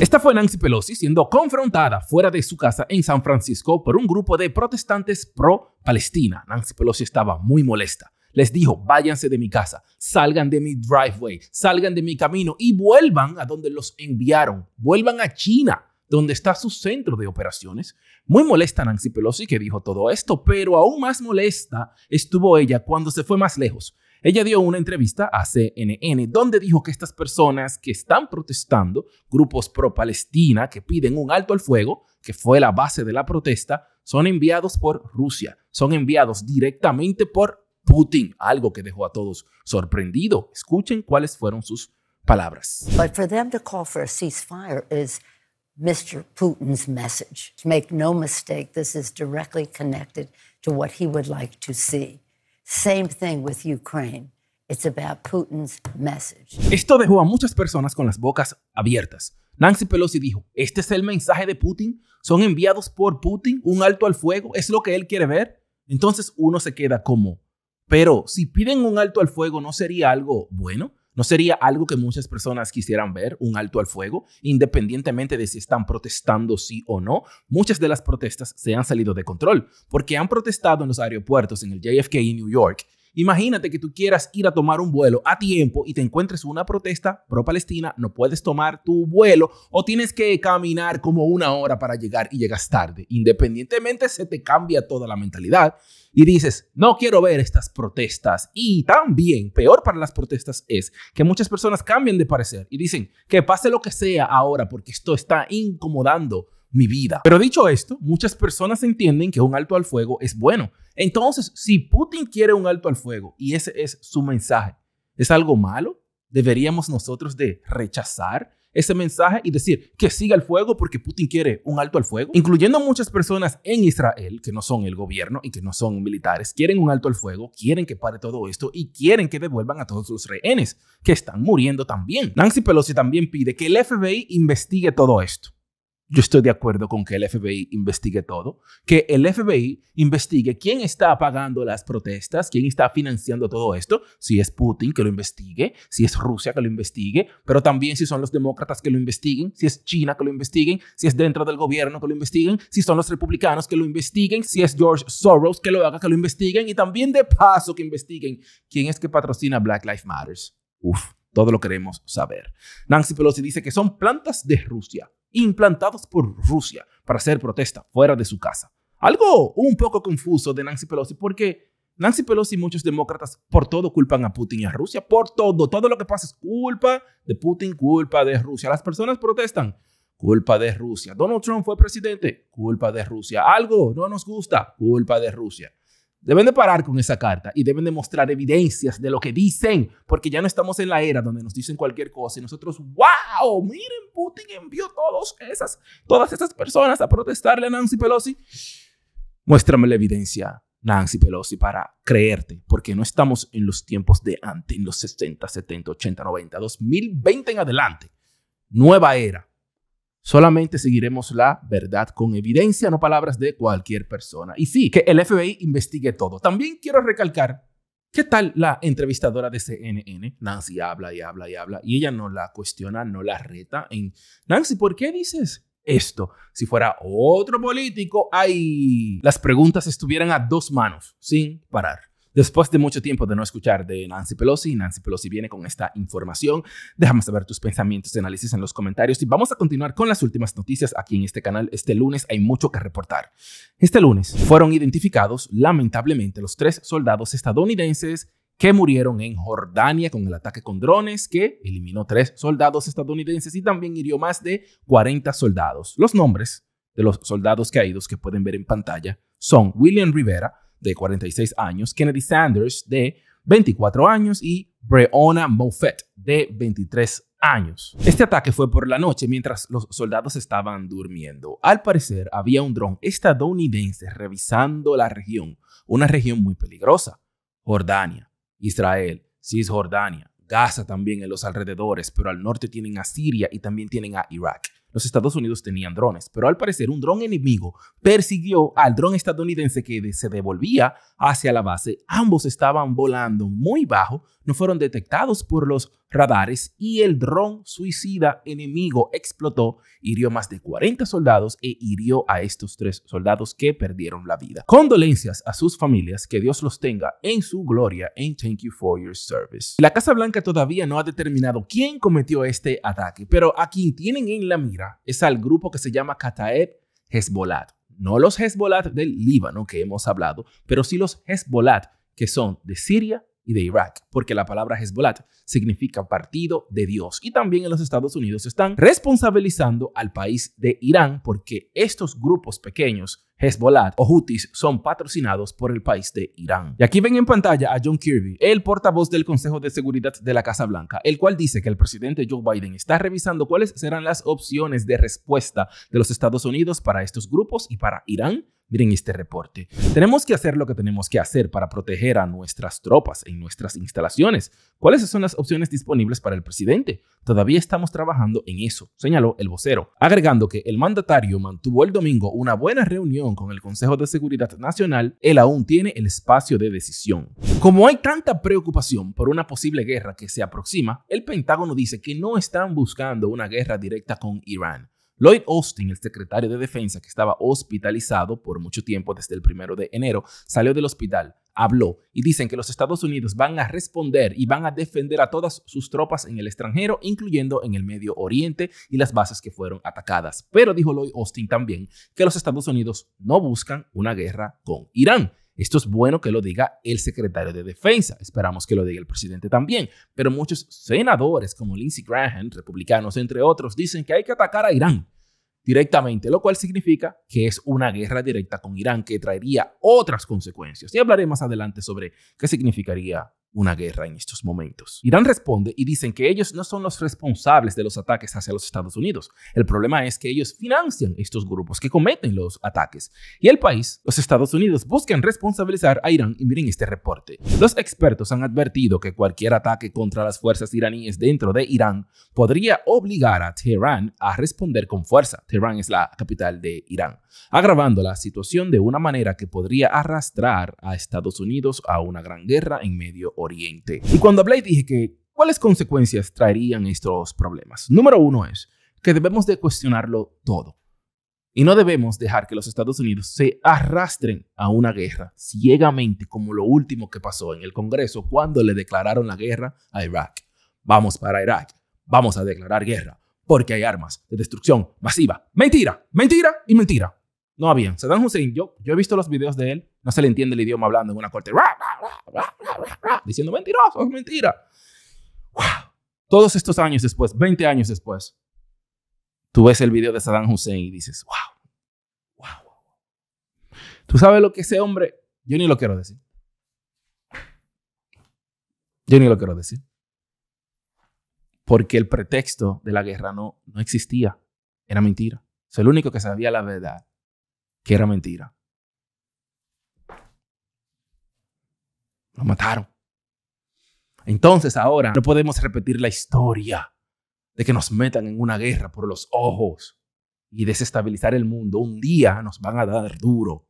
Esta fue Nancy Pelosi siendo confrontada fuera de su casa en San Francisco por un grupo de protestantes pro-Palestina. Nancy Pelosi estaba muy molesta. Les dijo, váyanse de mi casa, salgan de mi driveway, salgan de mi camino y vuelvan a donde los enviaron, vuelvan a China, donde está su centro de operaciones. Muy molesta Nancy Pelosi que dijo todo esto, pero aún más molesta estuvo ella cuando se fue más lejos ella dio una entrevista a CNN donde dijo que estas personas que están protestando, grupos pro-Palestina que piden un alto al fuego, que fue la base de la protesta, son enviados por Rusia, son enviados directamente por Putin, algo que dejó a todos sorprendido. Escuchen cuáles fueron sus palabras. But for them to call for a ceasefire is Mr. Putin's message. Make no mistake, this is directly connected to what he would like to see. Esto dejó a muchas personas con las bocas abiertas. Nancy Pelosi dijo, este es el mensaje de Putin, son enviados por Putin, un alto al fuego, es lo que él quiere ver. Entonces uno se queda como, pero si piden un alto al fuego, ¿no sería algo bueno? ¿No sería algo que muchas personas quisieran ver, un alto al fuego, independientemente de si están protestando sí o no? Muchas de las protestas se han salido de control porque han protestado en los aeropuertos en el JFK y New York Imagínate que tú quieras ir a tomar un vuelo a tiempo y te encuentres una protesta pro-Palestina, no puedes tomar tu vuelo o tienes que caminar como una hora para llegar y llegas tarde. Independientemente, se te cambia toda la mentalidad y dices, no quiero ver estas protestas. Y también, peor para las protestas es que muchas personas cambian de parecer y dicen que pase lo que sea ahora porque esto está incomodando mi vida. Pero dicho esto, muchas personas entienden que un alto al fuego es bueno. Entonces, si Putin quiere un alto al fuego y ese es su mensaje, ¿es algo malo? ¿Deberíamos nosotros de rechazar ese mensaje y decir que siga el fuego porque Putin quiere un alto al fuego? Incluyendo muchas personas en Israel que no son el gobierno y que no son militares, quieren un alto al fuego, quieren que pare todo esto y quieren que devuelvan a todos sus rehenes que están muriendo también. Nancy Pelosi también pide que el FBI investigue todo esto. Yo estoy de acuerdo con que el FBI investigue todo, que el FBI investigue quién está pagando las protestas, quién está financiando todo esto, si es Putin que lo investigue, si es Rusia que lo investigue, pero también si son los demócratas que lo investiguen, si es China que lo investiguen, si es dentro del gobierno que lo investiguen, si son los republicanos que lo investiguen, si es George Soros que lo haga, que lo investiguen y también de paso que investiguen quién es que patrocina Black Lives Matter. Uf, todo lo queremos saber. Nancy Pelosi dice que son plantas de Rusia implantados por Rusia para hacer protesta fuera de su casa. Algo un poco confuso de Nancy Pelosi porque Nancy Pelosi y muchos demócratas por todo culpan a Putin y a Rusia, por todo, todo lo que pasa es culpa de Putin, culpa de Rusia. Las personas protestan, culpa de Rusia. Donald Trump fue presidente, culpa de Rusia. Algo no nos gusta, culpa de Rusia. Deben de parar con esa carta y deben de mostrar evidencias de lo que dicen, porque ya no estamos en la era donde nos dicen cualquier cosa y nosotros, wow, miren, Putin envió todas esas, todas esas personas a protestarle a Nancy Pelosi. Muéstrame la evidencia, Nancy Pelosi, para creerte, porque no estamos en los tiempos de antes, en los 60, 70, 80, 90, 2020 en adelante. Nueva era, Solamente seguiremos la verdad con evidencia, no palabras de cualquier persona. Y sí, que el FBI investigue todo. También quiero recalcar ¿Qué tal la entrevistadora de CNN? Nancy habla y habla y habla y ella no la cuestiona, no la reta en Nancy, ¿por qué dices esto? Si fuera otro político, ahí las preguntas estuvieran a dos manos, sin parar. Después de mucho tiempo de no escuchar de Nancy Pelosi, Nancy Pelosi viene con esta información. Déjame saber tus pensamientos y análisis en los comentarios y vamos a continuar con las últimas noticias aquí en este canal. Este lunes hay mucho que reportar. Este lunes fueron identificados lamentablemente los tres soldados estadounidenses que murieron en Jordania con el ataque con drones que eliminó tres soldados estadounidenses y también hirió más de 40 soldados. Los nombres de los soldados caídos que pueden ver en pantalla son William Rivera, de 46 años, Kennedy Sanders, de 24 años, y Breonna Moffett, de 23 años. Este ataque fue por la noche mientras los soldados estaban durmiendo. Al parecer, había un dron estadounidense revisando la región, una región muy peligrosa. Jordania, Israel, Cisjordania, Gaza también en los alrededores, pero al norte tienen a Siria y también tienen a Irak los Estados Unidos tenían drones, pero al parecer un dron enemigo persiguió al dron estadounidense que se devolvía hacia la base. Ambos estaban volando muy bajo, no fueron detectados por los radares y el dron suicida enemigo explotó, hirió más de 40 soldados e hirió a estos tres soldados que perdieron la vida. Condolencias a sus familias, que Dios los tenga en su gloria En thank you for your service. La Casa Blanca todavía no ha determinado quién cometió este ataque, pero a tienen en la mira es al grupo que se llama Kataeb Hezbollah. No los Hezbollah del Líbano que hemos hablado, pero sí los Hezbollah que son de Siria y de Irak, porque la palabra Hezbollah significa partido de Dios. Y también en los Estados Unidos están responsabilizando al país de Irán porque estos grupos pequeños Hezbollah o Houthis son patrocinados por el país de Irán. Y aquí ven en pantalla a John Kirby, el portavoz del Consejo de Seguridad de la Casa Blanca, el cual dice que el presidente Joe Biden está revisando cuáles serán las opciones de respuesta de los Estados Unidos para estos grupos y para Irán Miren este reporte. Tenemos que hacer lo que tenemos que hacer para proteger a nuestras tropas en nuestras instalaciones. ¿Cuáles son las opciones disponibles para el presidente? Todavía estamos trabajando en eso, señaló el vocero, agregando que el mandatario mantuvo el domingo una buena reunión con el Consejo de Seguridad Nacional. Él aún tiene el espacio de decisión. Como hay tanta preocupación por una posible guerra que se aproxima, el Pentágono dice que no están buscando una guerra directa con Irán Lloyd Austin, el secretario de Defensa, que estaba hospitalizado por mucho tiempo desde el primero de enero, salió del hospital, habló y dicen que los Estados Unidos van a responder y van a defender a todas sus tropas en el extranjero, incluyendo en el Medio Oriente y las bases que fueron atacadas. Pero dijo Lloyd Austin también que los Estados Unidos no buscan una guerra con Irán esto es bueno que lo diga el secretario de Defensa, esperamos que lo diga el presidente también, pero muchos senadores como Lindsey Graham, republicanos entre otros, dicen que hay que atacar a Irán directamente, lo cual significa que es una guerra directa con Irán que traería otras consecuencias. Y hablaré más adelante sobre qué significaría una guerra en estos momentos. Irán responde y dicen que ellos no son los responsables de los ataques hacia los Estados Unidos. El problema es que ellos financian estos grupos que cometen los ataques. Y el país, los Estados Unidos, buscan responsabilizar a Irán y miren este reporte. Los expertos han advertido que cualquier ataque contra las fuerzas iraníes dentro de Irán podría obligar a Teherán a responder con fuerza. Teherán es la capital de Irán, agravando la situación de una manera que podría arrastrar a Estados Unidos a una gran guerra en Medio Oriente. Y cuando hablé dije que, ¿cuáles consecuencias traerían estos problemas? Número uno es que debemos de cuestionarlo todo. Y no debemos dejar que los Estados Unidos se arrastren a una guerra ciegamente como lo último que pasó en el Congreso cuando le declararon la guerra a Irak. Vamos para Irak, vamos a declarar guerra, porque hay armas de destrucción masiva. Mentira, mentira y mentira. No habían. Saddam Hussein, yo, yo he visto los videos de él no se le entiende el idioma hablando en una corte. Diciendo mentiroso, mentira. Todos estos años después, 20 años después, tú ves el video de Saddam Hussein y dices, wow, wow. Tú sabes lo que ese hombre, yo ni lo quiero decir. Yo ni lo quiero decir. Porque el pretexto de la guerra no, no existía. Era mentira. O el único que sabía la verdad, que era mentira. Lo mataron. Entonces ahora no podemos repetir la historia de que nos metan en una guerra por los ojos y desestabilizar el mundo. Un día nos van a dar duro.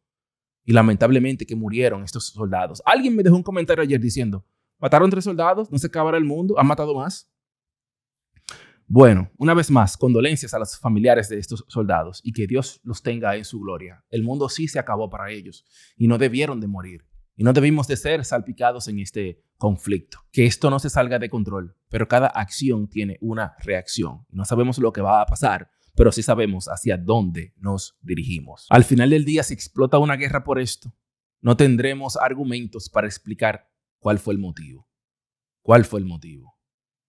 Y lamentablemente que murieron estos soldados. Alguien me dejó un comentario ayer diciendo, mataron tres soldados, no se acabará el mundo, han matado más. Bueno, una vez más, condolencias a los familiares de estos soldados y que Dios los tenga en su gloria. El mundo sí se acabó para ellos y no debieron de morir. Y no debemos de ser salpicados en este conflicto. Que esto no se salga de control, pero cada acción tiene una reacción. No sabemos lo que va a pasar, pero sí sabemos hacia dónde nos dirigimos. Al final del día, si explota una guerra por esto, no tendremos argumentos para explicar cuál fue el motivo. ¿Cuál fue el motivo?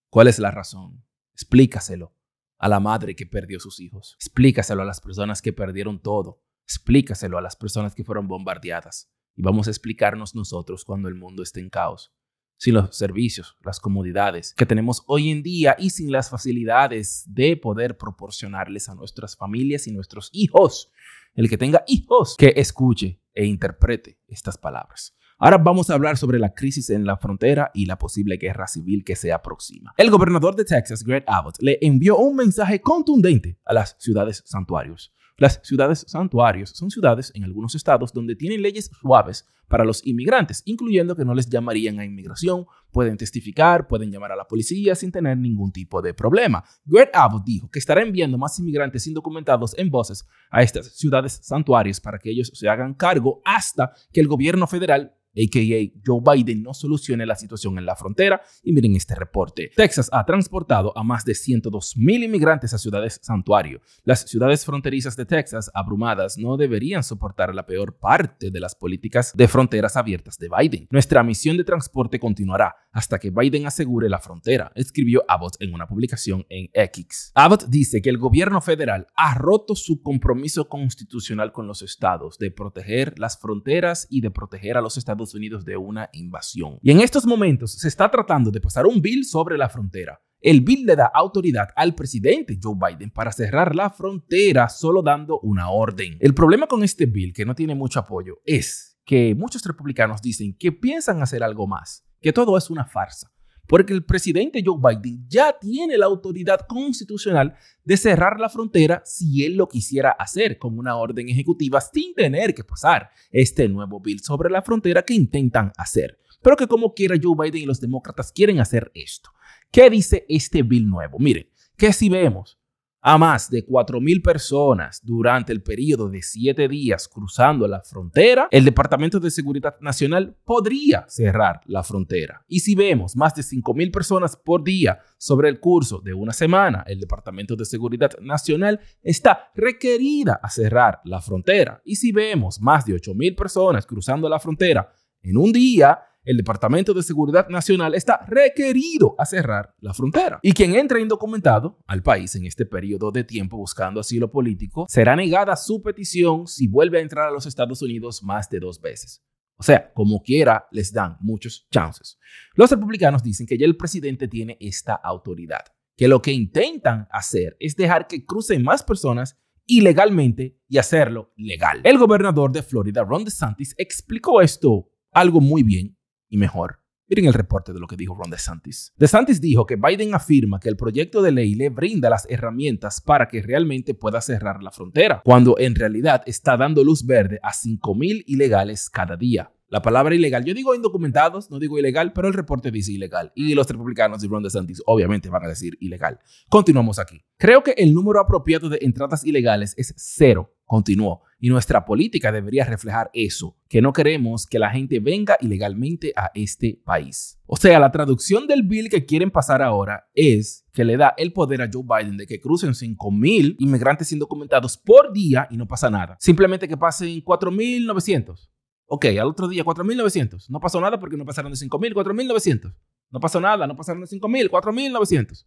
¿Cuál es la razón? Explícaselo a la madre que perdió sus hijos. Explícaselo a las personas que perdieron todo. Explícaselo a las personas que fueron bombardeadas y vamos a explicarnos nosotros cuando el mundo esté en caos. Sin los servicios, las comodidades que tenemos hoy en día y sin las facilidades de poder proporcionarles a nuestras familias y nuestros hijos. El que tenga hijos que escuche e interprete estas palabras. Ahora vamos a hablar sobre la crisis en la frontera y la posible guerra civil que se aproxima. El gobernador de Texas, Greg Abbott, le envió un mensaje contundente a las ciudades santuarios. Las ciudades santuarios son ciudades en algunos estados donde tienen leyes suaves para los inmigrantes, incluyendo que no les llamarían a inmigración, Pueden testificar, pueden llamar a la policía sin tener ningún tipo de problema. Greg Abbott dijo que estará enviando más inmigrantes indocumentados en buses a estas ciudades santuarios para que ellos se hagan cargo hasta que el gobierno federal a.k.a. Joe Biden, no solucione la situación en la frontera. Y miren este reporte. Texas ha transportado a más de 102 mil inmigrantes a ciudades santuario. Las ciudades fronterizas de Texas, abrumadas, no deberían soportar la peor parte de las políticas de fronteras abiertas de Biden. Nuestra misión de transporte continuará hasta que Biden asegure la frontera, escribió Abbott en una publicación en X. Abbott dice que el gobierno federal ha roto su compromiso constitucional con los estados de proteger las fronteras y de proteger a los Estados Unidos de una invasión. Y en estos momentos se está tratando de pasar un bill sobre la frontera. El bill le da autoridad al presidente Joe Biden para cerrar la frontera solo dando una orden. El problema con este bill, que no tiene mucho apoyo, es que muchos republicanos dicen que piensan hacer algo más, que todo es una farsa, porque el presidente Joe Biden ya tiene la autoridad constitucional de cerrar la frontera si él lo quisiera hacer con una orden ejecutiva sin tener que pasar este nuevo bill sobre la frontera que intentan hacer. Pero que como quiera Joe Biden y los demócratas quieren hacer esto. ¿Qué dice este bill nuevo? Miren, que si vemos a más de 4.000 personas durante el periodo de 7 días cruzando la frontera, el Departamento de Seguridad Nacional podría cerrar la frontera. Y si vemos más de 5.000 personas por día sobre el curso de una semana, el Departamento de Seguridad Nacional está requerida a cerrar la frontera. Y si vemos más de 8.000 personas cruzando la frontera en un día, el Departamento de Seguridad Nacional está requerido a cerrar la frontera. Y quien entre indocumentado al país en este periodo de tiempo buscando asilo político será negada su petición si vuelve a entrar a los Estados Unidos más de dos veces. O sea, como quiera, les dan muchos chances. Los republicanos dicen que ya el presidente tiene esta autoridad, que lo que intentan hacer es dejar que crucen más personas ilegalmente y hacerlo legal. El gobernador de Florida, Ron DeSantis, explicó esto algo muy bien y mejor. Miren el reporte de lo que dijo Ron DeSantis. DeSantis dijo que Biden afirma que el proyecto de ley le brinda las herramientas para que realmente pueda cerrar la frontera, cuando en realidad está dando luz verde a 5.000 ilegales cada día la palabra ilegal. Yo digo indocumentados, no digo ilegal, pero el reporte dice ilegal. Y los republicanos y Ron DeSantis obviamente van a decir ilegal. Continuamos aquí. Creo que el número apropiado de entradas ilegales es cero, continuó. Y nuestra política debería reflejar eso, que no queremos que la gente venga ilegalmente a este país. O sea, la traducción del bill que quieren pasar ahora es que le da el poder a Joe Biden de que crucen 5.000 inmigrantes indocumentados por día y no pasa nada. Simplemente que pasen 4.900 Ok, al otro día 4.900. No pasó nada porque no pasaron de 5.000, 4.900. No pasó nada, no pasaron de 5.000, 4.900.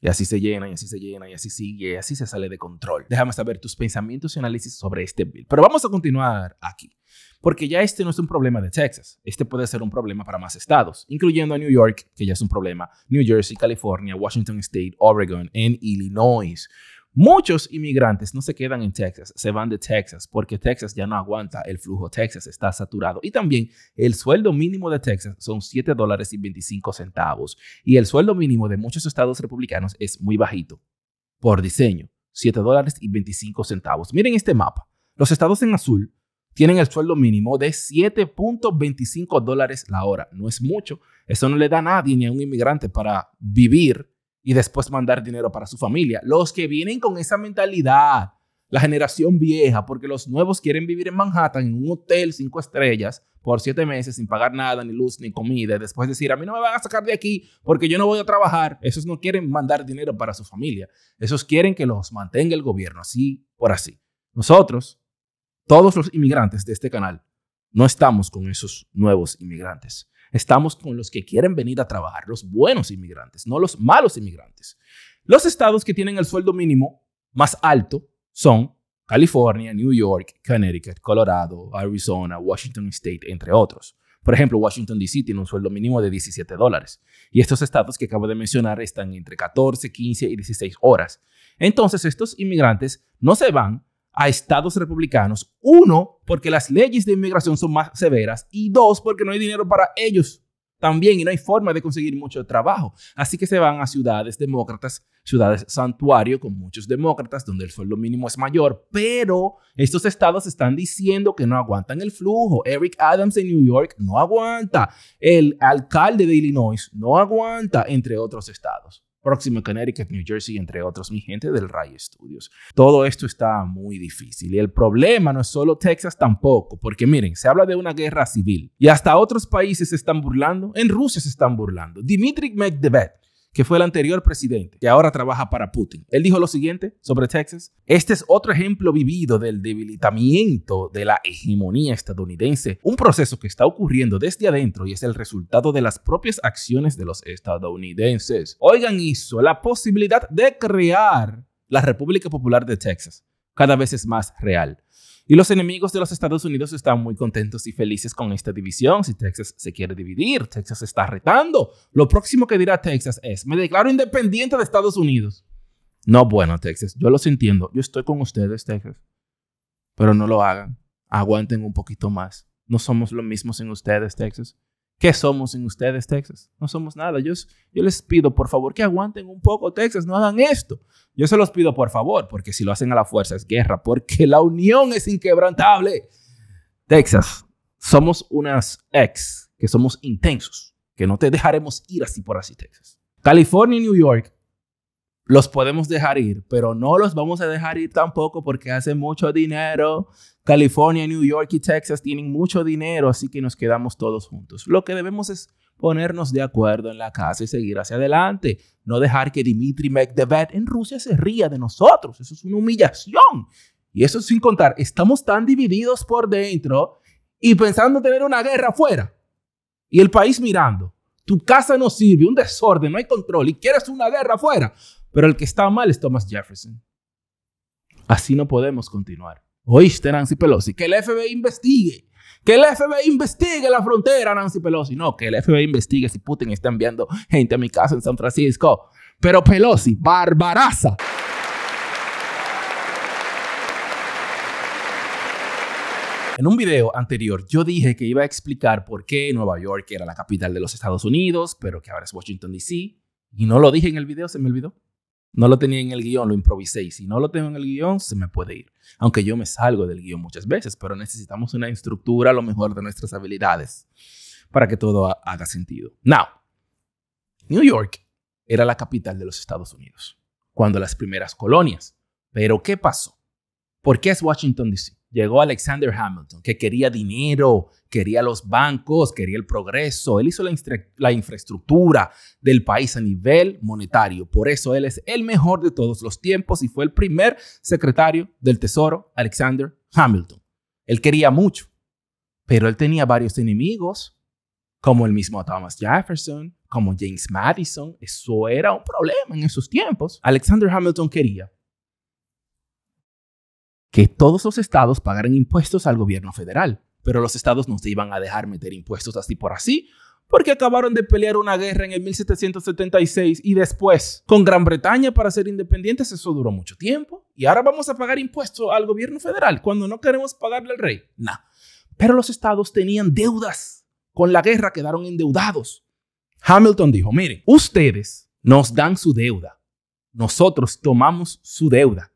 Y así se llena, y así se llena, y así sigue, y así se sale de control. Déjame saber tus pensamientos y análisis sobre este bill. Pero vamos a continuar aquí, porque ya este no es un problema de Texas. Este puede ser un problema para más estados, incluyendo a New York, que ya es un problema, New Jersey, California, Washington State, Oregon, en Illinois. Muchos inmigrantes no se quedan en Texas, se van de Texas porque Texas ya no aguanta el flujo, Texas está saturado. Y también el sueldo mínimo de Texas son 7 dólares y 25 centavos. Y el sueldo mínimo de muchos estados republicanos es muy bajito, por diseño, 7 dólares y 25 centavos. Miren este mapa, los estados en azul tienen el sueldo mínimo de 7.25 dólares la hora. No es mucho, eso no le da a nadie ni a un inmigrante para vivir y después mandar dinero para su familia. Los que vienen con esa mentalidad, la generación vieja, porque los nuevos quieren vivir en Manhattan en un hotel cinco estrellas por siete meses sin pagar nada, ni luz, ni comida. y Después decir, a mí no me van a sacar de aquí porque yo no voy a trabajar. Esos no quieren mandar dinero para su familia. Esos quieren que los mantenga el gobierno, así por así. Nosotros, todos los inmigrantes de este canal, no estamos con esos nuevos inmigrantes. Estamos con los que quieren venir a trabajar, los buenos inmigrantes, no los malos inmigrantes. Los estados que tienen el sueldo mínimo más alto son California, New York, Connecticut, Colorado, Arizona, Washington State, entre otros. Por ejemplo, Washington DC tiene un sueldo mínimo de 17 dólares. Y estos estados que acabo de mencionar están entre 14, 15 y 16 horas. Entonces, estos inmigrantes no se van a estados republicanos. Uno, porque las leyes de inmigración son más severas. Y dos, porque no hay dinero para ellos también y no hay forma de conseguir mucho trabajo. Así que se van a ciudades demócratas, ciudades santuario con muchos demócratas, donde el sueldo mínimo es mayor, pero estos estados están diciendo que no aguantan el flujo. Eric Adams en New York no aguanta, el alcalde de Illinois no aguanta, entre otros estados. Próximo Connecticut, New Jersey, entre otros, mi gente del Ray Studios. Todo esto está muy difícil y el problema no es solo Texas tampoco, porque miren, se habla de una guerra civil y hasta otros países se están burlando, en Rusia se están burlando. the Medvedev que fue el anterior presidente, que ahora trabaja para Putin. Él dijo lo siguiente sobre Texas. Este es otro ejemplo vivido del debilitamiento de la hegemonía estadounidense, un proceso que está ocurriendo desde adentro y es el resultado de las propias acciones de los estadounidenses. Oigan eso, la posibilidad de crear la República Popular de Texas cada vez es más real. Y los enemigos de los Estados Unidos están muy contentos y felices con esta división. Si Texas se quiere dividir, Texas está retando. Lo próximo que dirá Texas es, me declaro independiente de Estados Unidos. No, bueno, Texas, yo los entiendo. Yo estoy con ustedes, Texas. Pero no lo hagan. Aguanten un poquito más. No somos lo mismos sin ustedes, Texas. ¿Qué somos sin ustedes, Texas? No somos nada. Yo, yo les pido, por favor, que aguanten un poco, Texas, no hagan esto. Yo se los pido, por favor, porque si lo hacen a la fuerza es guerra, porque la unión es inquebrantable. Texas, somos unas ex, que somos intensos, que no te dejaremos ir así por así, Texas. California y New York los podemos dejar ir, pero no los vamos a dejar ir tampoco porque hacen mucho dinero. California, New York y Texas tienen mucho dinero, así que nos quedamos todos juntos. Lo que debemos es ponernos de acuerdo en la casa y seguir hacia adelante. No dejar que Dmitry Medvedev en Rusia se ría de nosotros. Eso es una humillación. Y eso sin contar, estamos tan divididos por dentro y pensando tener una guerra afuera. Y el país mirando. Tu casa no sirve, un desorden, no hay control y quieres una guerra afuera. Pero el que está mal es Thomas Jefferson. Así no podemos continuar. Oíste, Nancy Pelosi, que el FBI investigue. Que el FBI investigue la frontera, Nancy Pelosi. No, que el FBI investigue si Putin está enviando gente a mi casa en San Francisco. Pero Pelosi, barbaraza. En un video anterior yo dije que iba a explicar por qué Nueva York era la capital de los Estados Unidos, pero que ahora es Washington, D.C. Y no lo dije en el video, se me olvidó. No lo tenía en el guión, lo improvisé. Y si no lo tengo en el guión, se me puede ir. Aunque yo me salgo del guión muchas veces, pero necesitamos una estructura a lo mejor de nuestras habilidades para que todo haga sentido. Now, New York era la capital de los Estados Unidos cuando las primeras colonias. Pero ¿qué pasó? ¿Por qué es Washington, D.C.? Llegó Alexander Hamilton, que quería dinero, quería los bancos, quería el progreso. Él hizo la, la, infraestructura del país a nivel monetario. Por eso él es el mejor de todos los tiempos y fue el primer secretario del Tesoro, Alexander Hamilton. Él quería mucho, pero él tenía varios enemigos, como el mismo Thomas Jefferson, como James Madison. Eso era un problema en esos tiempos. Alexander Hamilton quería que todos los estados pagaran impuestos al gobierno federal, pero los estados no se iban a dejar meter impuestos así por así, porque acabaron de pelear una guerra en el 1776 y después con Gran Bretaña para ser independientes, eso duró mucho tiempo, y ahora vamos a pagar impuestos al gobierno federal cuando no queremos pagarle al rey. Nah. Pero los estados tenían deudas. Con la guerra quedaron endeudados. Hamilton dijo, miren, ustedes nos dan su deuda, nosotros tomamos su deuda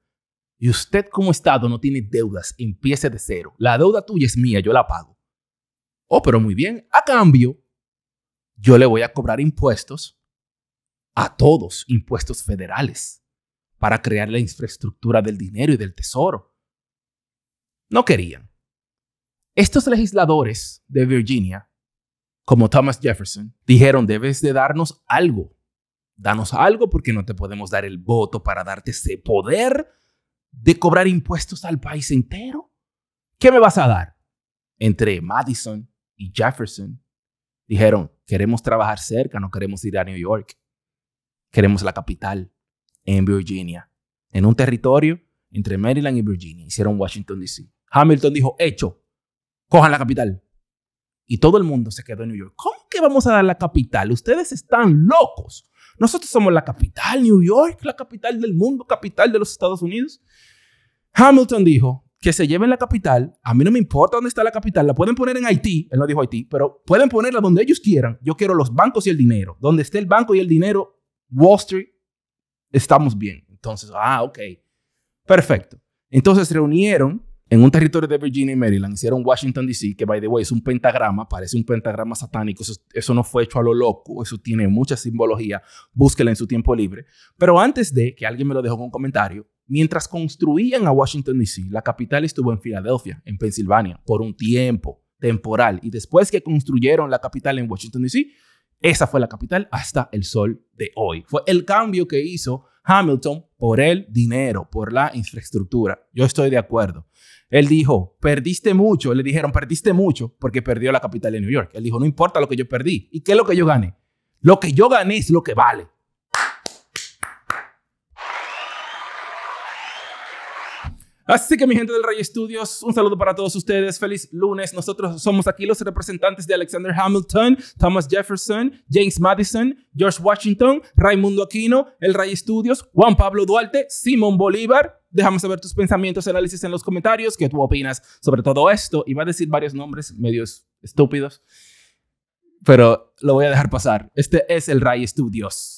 y usted como Estado no tiene deudas, empiece de cero. La deuda tuya es mía, yo la pago. Oh, pero muy bien, a cambio, yo le voy a cobrar impuestos a todos, impuestos federales, para crear la infraestructura del dinero y del tesoro. No querían. Estos legisladores de Virginia, como Thomas Jefferson, dijeron, debes de darnos algo. Danos algo porque no te podemos dar el voto para darte ese poder de cobrar impuestos al país entero? ¿Qué me vas a dar? Entre Madison y Jefferson dijeron, queremos trabajar cerca, no queremos ir a New York. Queremos la capital en Virginia, en un territorio entre Maryland y Virginia. Hicieron Washington, D.C. Hamilton dijo, hecho, cojan la capital. Y todo el mundo se quedó en New York. ¿Cómo que vamos a dar la capital? Ustedes están locos. Nosotros somos la capital, New York, la capital del mundo, capital de los Estados Unidos. Hamilton dijo que se lleven la capital, a mí no me importa dónde está la capital, la pueden poner en Haití, él no dijo Haití, pero pueden ponerla donde ellos quieran. Yo quiero los bancos y el dinero. Donde esté el banco y el dinero, Wall Street, estamos bien. Entonces, ah, ok. Perfecto. Entonces reunieron en un territorio de Virginia y Maryland, hicieron Washington DC, que by the way es un pentagrama, parece un pentagrama satánico, eso, no fue hecho a lo loco, eso tiene mucha simbología, búsquela en su tiempo libre. Pero antes de que alguien me lo dejó con un comentario, mientras construían a Washington DC, la capital estuvo en Filadelfia, en Pensilvania, por un tiempo temporal. Y después que construyeron la capital en Washington DC, esa fue la capital hasta el sol de hoy. Fue el cambio que hizo Hamilton por el dinero, por la infraestructura. Yo estoy de acuerdo. Él dijo, perdiste mucho. Le dijeron, perdiste mucho porque perdió la capital de New York. Él dijo, no importa lo que yo perdí. ¿Y qué es lo que yo gané? Lo que yo gané es lo que vale. Así que mi gente del Ray Studios, un saludo para todos ustedes. Feliz lunes. Nosotros somos aquí los representantes de Alexander Hamilton, Thomas Jefferson, James Madison, George Washington, Raimundo Aquino, el Ray Studios, Juan Pablo Duarte, Simón Bolívar. Dejamos saber tus pensamientos análisis en los comentarios. ¿Qué tú opinas sobre todo esto? Iba a decir varios nombres medios estúpidos, pero lo voy a dejar pasar. Este es el Ray Studios.